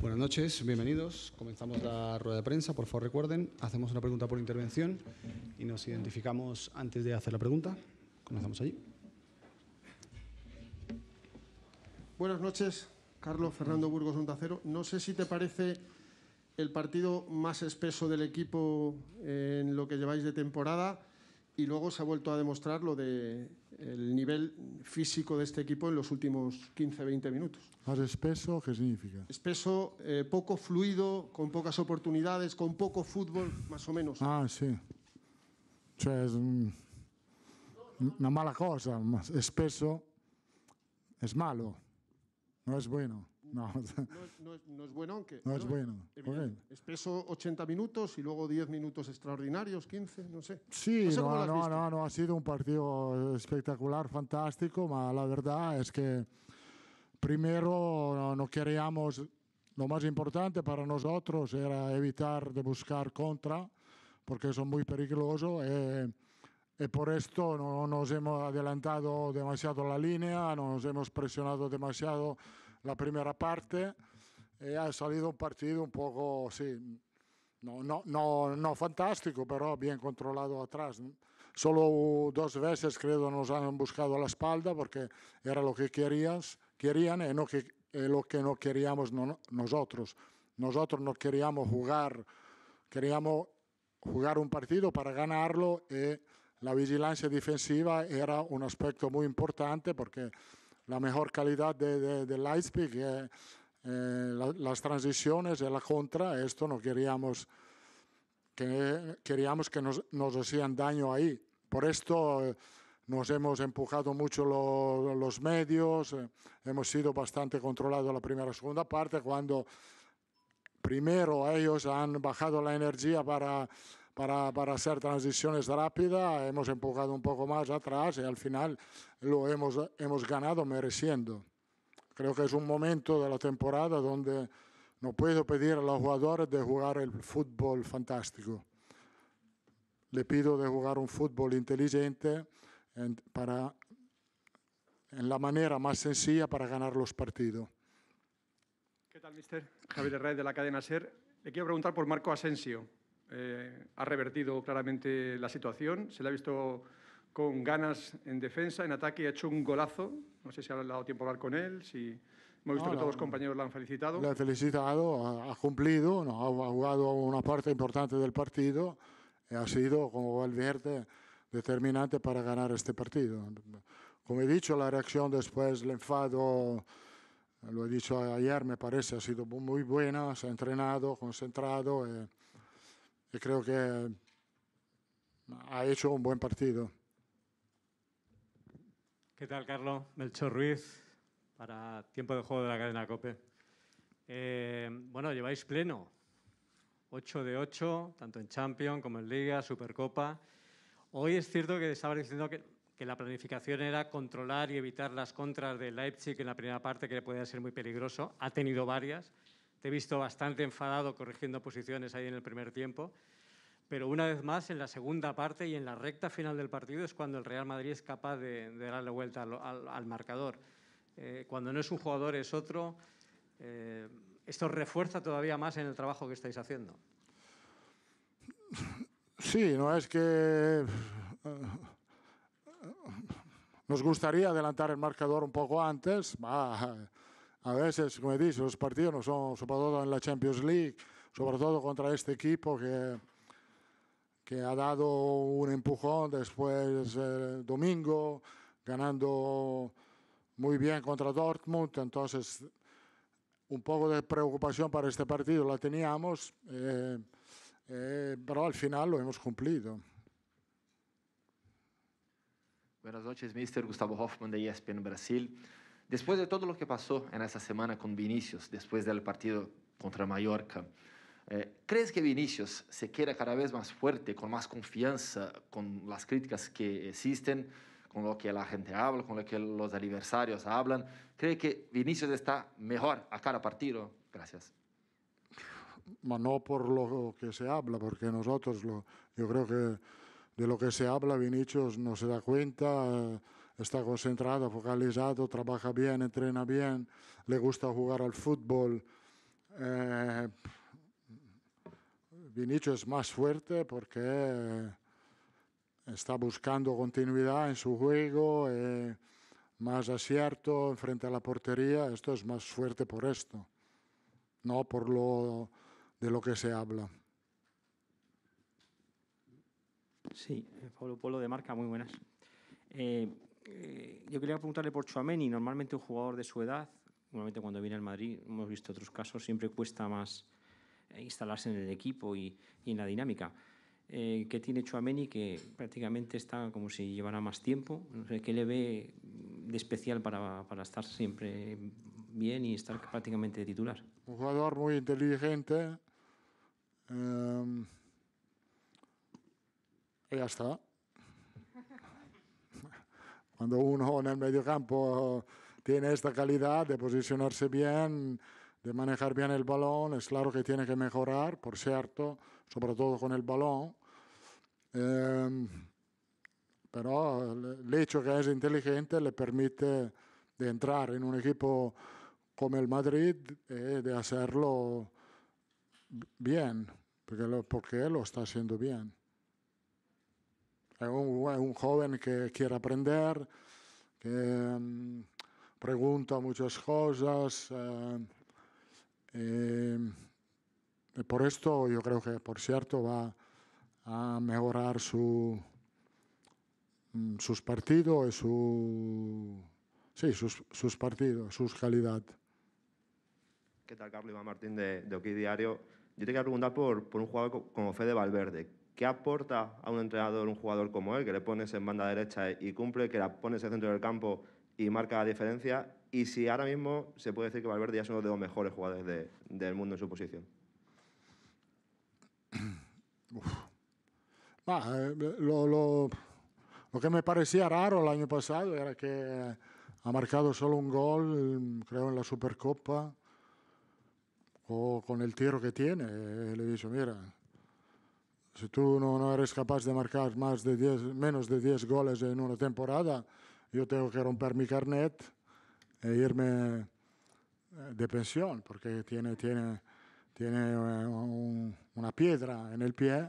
Buenas noches, bienvenidos. Comenzamos la rueda de prensa. Por favor, recuerden, hacemos una pregunta por intervención y nos identificamos antes de hacer la pregunta. Comenzamos allí. Buenas noches, Carlos Fernando Burgos, Montacero. No sé si te parece el partido más espeso del equipo en lo que lleváis de temporada y luego se ha vuelto a demostrar lo de el nivel físico de este equipo en los últimos 15-20 minutos. ¿Más espeso? ¿Qué significa? Espeso, eh, poco fluido, con pocas oportunidades, con poco fútbol, más o menos. Ah, sí. sea, es una mala cosa, espeso es malo, no es bueno. No, es, bueno, aunque... No, es bueno. expreso eh, Espeso 80 minutos y luego 10 minutos extraordinarios, 15, no sé. Sí, no, no, no, ha sido un partido espectacular, fantástico, la verdad es que primero no queríamos, lo más importante para nosotros era evitar de buscar contra, porque es muy peligroso. y eh, eh, por esto no nos hemos adelantado demasiado la línea, no nos hemos presionado demasiado la primera parte. Eh, ha salido un partido un poco, sí, no, no, no, no fantástico, pero bien controlado atrás. Solo dos veces creo nos han buscado la espalda porque era lo que querías, querían y no que, eh, lo que no queríamos nosotros. Nosotros no queríamos jugar, queríamos jugar un partido para ganarlo y la vigilancia defensiva era un aspecto muy importante porque la mejor calidad de, de, de eh, eh, las transiciones y la contra, esto no queríamos que, queríamos que nos, nos hacían daño ahí. Por esto eh, nos hemos empujado mucho los medios, hemos sido bastante controlados la primera y segunda parte, cuando primero ellos han bajado la energía para para, hacer transiciones rápidas, hemos empujado un poco más atrás y al final lo hemos, hemos ganado mereciendo. Creo que es un momento de la temporada donde no puedo pedir a los jugadores de jugar el fútbol fantástico. Le pido de jugar un fútbol inteligente en, para, en la manera más sencilla para ganar los partidos. ¿Qué tal, mister? Javier Herrera de la cadena SER. Le quiero preguntar por Marco Asensio. Eh, ha revertido claramente la situación. Se le ha visto con ganas en defensa, en ataque, ha hecho un golazo. No sé si ha dado tiempo a hablar con él, si hemos visto que todos los compañeros le han felicitado. Le ha felicitado, ha cumplido, ha jugado una parte importante del partido, ha sido, como Valverde, determinante para ganar este partido. Como he dicho, la reacción después, el enfado, lo he dicho ayer, me parece, ha sido muy buena, se ha entrenado, concentrado. Eh, creo que ha hecho un buen partido. ¿Qué tal, Carlos? Melchor Ruiz, para Tiempo de Juego de la cadena COPE. Eh, bueno, lleváis pleno. 8 de 8, tanto en Champions como en Liga, Supercopa. Hoy es cierto que estaba diciendo que, que, la planificación era controlar y evitar las contras de Leipzig en la primera parte, que le podía ser muy peligroso. Ha tenido varias he visto bastante enfadado corrigiendo posiciones ahí en el primer tiempo. Pero una vez más, en la segunda parte y en la recta final del partido es cuando el Real Madrid es capaz de, de darle vuelta al, al, marcador. Eh, cuando no es un jugador es otro. Eh, esto refuerza todavía más en el trabajo que estáis haciendo. Sí, no es que eh, nos gustaría adelantar el marcador un poco antes. va, a veces, como dice, los partidos no son, sobre todo en la Champions League, sobre todo contra este equipo que, que ha dado un empujón después el domingo, ganando muy bien contra Dortmund. Entonces, un poco de preocupación para este partido la teníamos, eh, eh, pero al final lo hemos cumplido. Buenas noches, Mr. Gustavo Hoffman de ESPN Brasil. Después de todo lo que pasó en esa semana con Vinicius, después del partido contra Mallorca, eh, ¿crees que Vinicius se queda cada vez más fuerte, con más confianza, con las críticas que existen, con lo que la gente habla, con lo que los adversarios hablan? ¿Cree que Vinicius está mejor a cada partido? Gracias. Bueno, no por lo que se habla, porque nosotros, lo, yo creo que de lo que se habla, Vinicius no se da cuenta está concentrado, focalizado, trabaja bien, entrena bien, le gusta jugar al fútbol. Eh, Vinicio es más fuerte porque eh, está buscando continuidad en su juego, eh, más acierto frente a la portería. Esto es más fuerte por esto, no por lo de lo que se habla. Sí, eh, Pablo Polo de Marca, muy buenas. Eh, eh, yo quería preguntarle por Chuameni. Normalmente un jugador de su edad, normalmente cuando viene al Madrid, hemos visto otros casos, siempre cuesta más eh, instalarse en el equipo y, en la dinámica. Eh, ¿Qué tiene Chuameni que prácticamente está como si llevara más tiempo. ¿Qué le ve de especial para, estar siempre bien y estar prácticamente de titular? Un jugador muy inteligente. Em, ya está. Cuando uno en el mediocampo tiene esta calidad de posicionarse bien, de manejar bien el balón, es claro que tiene que mejorar, por cierto, sobre todo con el balón. Em, pero el hecho que es inteligente le permite de entrar en un equipo como el Madrid y eh, de hacerlo bien, porque porque lo está haciendo bien. Eh, un, joven que quiere aprender, que mm, pregunta muchas cosas. Eh, por esto yo creo que, por cierto, va a mejorar su, mm, sus partidos su, sus, sus partidos, su calidad. ¿Qué tal, Carlos Iván Martín de, de Diario? Yo te quería preguntar por, por un jugador como Fede Valverde. ¿Qué aporta a un entrenador un jugador como él, que le pones en banda derecha y cumple, que la pones en el centro del campo y marca la diferencia? Y si ahora mismo se puede decir que Valverde ya es uno de los mejores jugadores de, del mundo en su posición. Eh, lo, lo, lo, que me parecía raro el año pasado era que ha marcado solo un gol, creo, en la Supercopa, o con el tiro que tiene. Eh, le dicho mira, si tú no, no, eres capaz de marcar más de menos de 10 goles en una temporada, yo tengo que romper mi carnet e irme eh, de pensión, porque tiene, tiene, tiene eh, una piedra en el pie.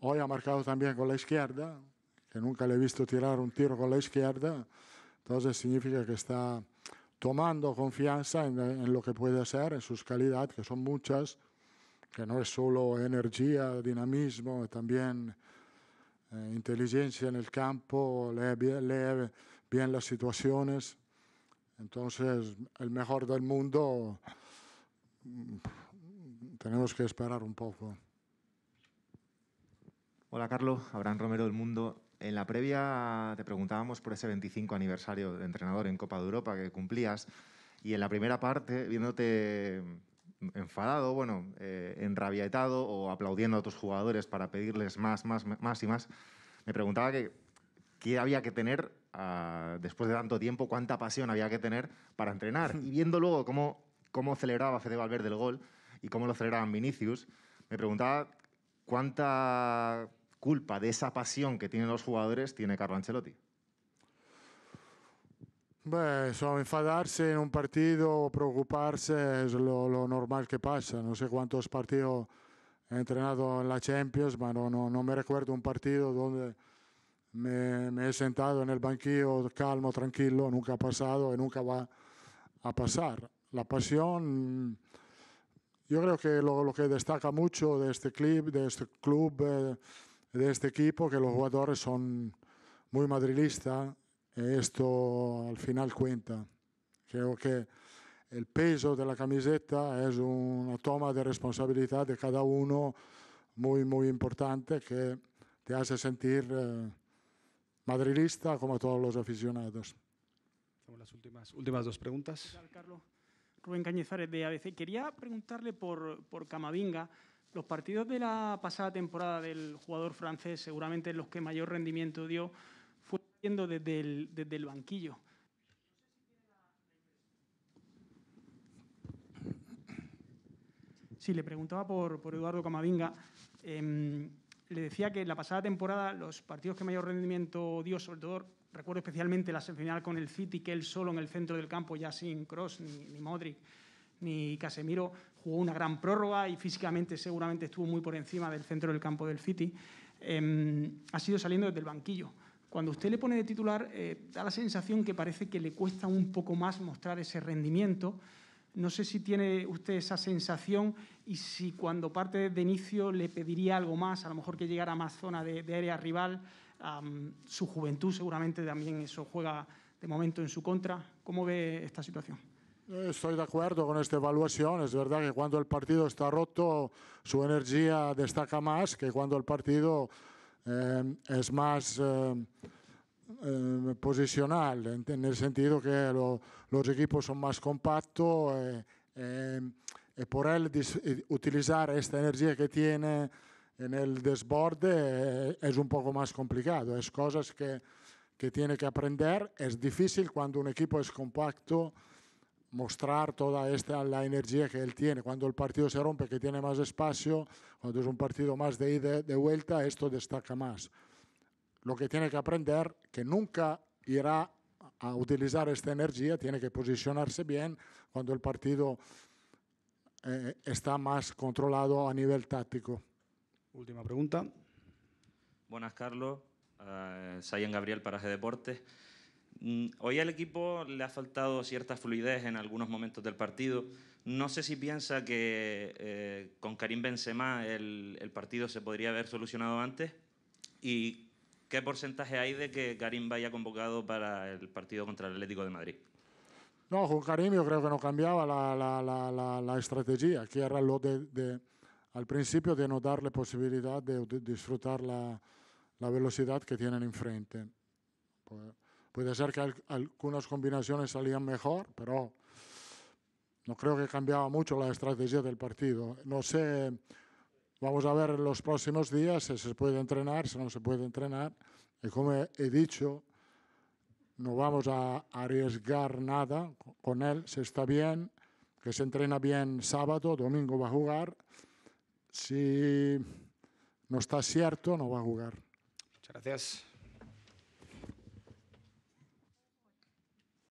Hoy ha marcado también con la izquierda, que nunca le he visto tirar un tiro con la izquierda, entonces significa que está tomando confianza en, en lo que puede hacer, en sus calidades, que son muchas que no es solo energía, dinamismo, también eh, inteligencia en el campo, lee bien, bien las situaciones. Entonces, el mejor del mundo mm, tenemos que esperar un poco. Hola Carlos, Abraham Romero del Mundo. En la previa te preguntábamos por ese 25 aniversario de entrenador en Copa de Europa que cumplías y en la primera parte, viéndote enfadado, bueno, eh, enrabietado o aplaudiendo a otros jugadores para pedirles más, más, más y más, me preguntaba qué había que tener ah, después de tanto tiempo, cuánta pasión había que tener para entrenar. Y viendo luego cómo, cómo celebraba Fede Valverde el gol y cómo lo celebraban Vinicius, me preguntaba cuánta culpa de esa pasión que tienen los jugadores tiene Carlo Ancelotti. Bueno, enfadarse en un partido o preocuparse es lo, normal que pasa. No sé cuántos partidos he entrenado en la Champions, pero no, no, me recuerdo un partido donde me, he sentado en el banquillo calmo, tranquilo. Nunca ha pasado y nunca va a pasar. La pasión, yo creo que lo, que destaca mucho de este club, de este club, eh, de este equipo, que los jugadores son muy madrilistas esto al final cuenta. Creo que el peso de la camiseta es una toma de responsabilidad de cada uno muy, muy importante que te hace sentir eh, como todos los aficionados. las últimas, últimas dos preguntas. Carlos? Rubén Cañizares de ABC. Quería preguntarle por, por Camavinga. Los partidos de la pasada temporada del jugador francés, seguramente los que mayor rendimiento dio, desde el, desde el banquillo. Sí, le preguntaba por, por Eduardo Camavinga. Em, le decía que la pasada temporada los partidos que mayor rendimiento dio, sobre todo recuerdo especialmente la semifinal con el City, que él solo en el centro del campo, ya sin Cross, ni, ni Modric, ni Casemiro, jugó una gran prórroga y físicamente seguramente estuvo muy por encima del centro del campo del City, em, ha sido saliendo desde el banquillo. Cuando usted le pone de titular, eh, da la sensación que parece que le cuesta un poco más mostrar ese rendimiento. No sé si tiene usted esa sensación y si cuando parte de inicio le pediría algo más, a lo mejor que llegara a más zona de, área rival. su juventud seguramente también eso juega de momento en su contra. ¿Cómo ve esta situación? Estoy de acuerdo con esta evaluación. Es verdad que cuando el partido está roto, su energía destaca más que cuando el partido Em, es más em, em, posicional, en, el sentido que los equipos son más compactos y eh, eh, por él eh, utilizar esta energía que tiene en el desborde es un poco más complicado, es cosas que, que tiene que aprender, es difícil cuando un equipo es compacto mostrar toda esta la energía que él tiene. Cuando el partido se rompe, que tiene más espacio, cuando es un partido más de ida de vuelta, esto destaca más. Lo que tiene que aprender, que nunca irá a utilizar esta energía, tiene que posicionarse bien cuando el partido eh, está más controlado a nivel táctico. Última pregunta. Buenas, Carlos. Uh, ah, Sayen Gabriel, Paraje Deportes. Mm, hoy al equipo le ha faltado cierta fluidez en algunos momentos del partido. No sé si piensa que eh, con Karim Benzema el, partido se podría haber solucionado antes y qué porcentaje hay de que Karim vaya convocado para el partido contra el Atlético de Madrid. No, con Karim yo creo que no cambiaba la, estrategia, que era lo de, al principio de no darle posibilidad de, disfrutar la, velocidad que tienen enfrente. Pues, Puede ser que algunas combinaciones salían mejor, pero no creo que cambiaba mucho la estrategia del partido. No sé, vamos a ver en los próximos días si se puede entrenar, si no se puede entrenar. Y como he dicho, no vamos a arriesgar nada con él. Si está bien, que se entrena bien sábado, domingo va a jugar. Si no está cierto, no va a jugar. Muchas gracias.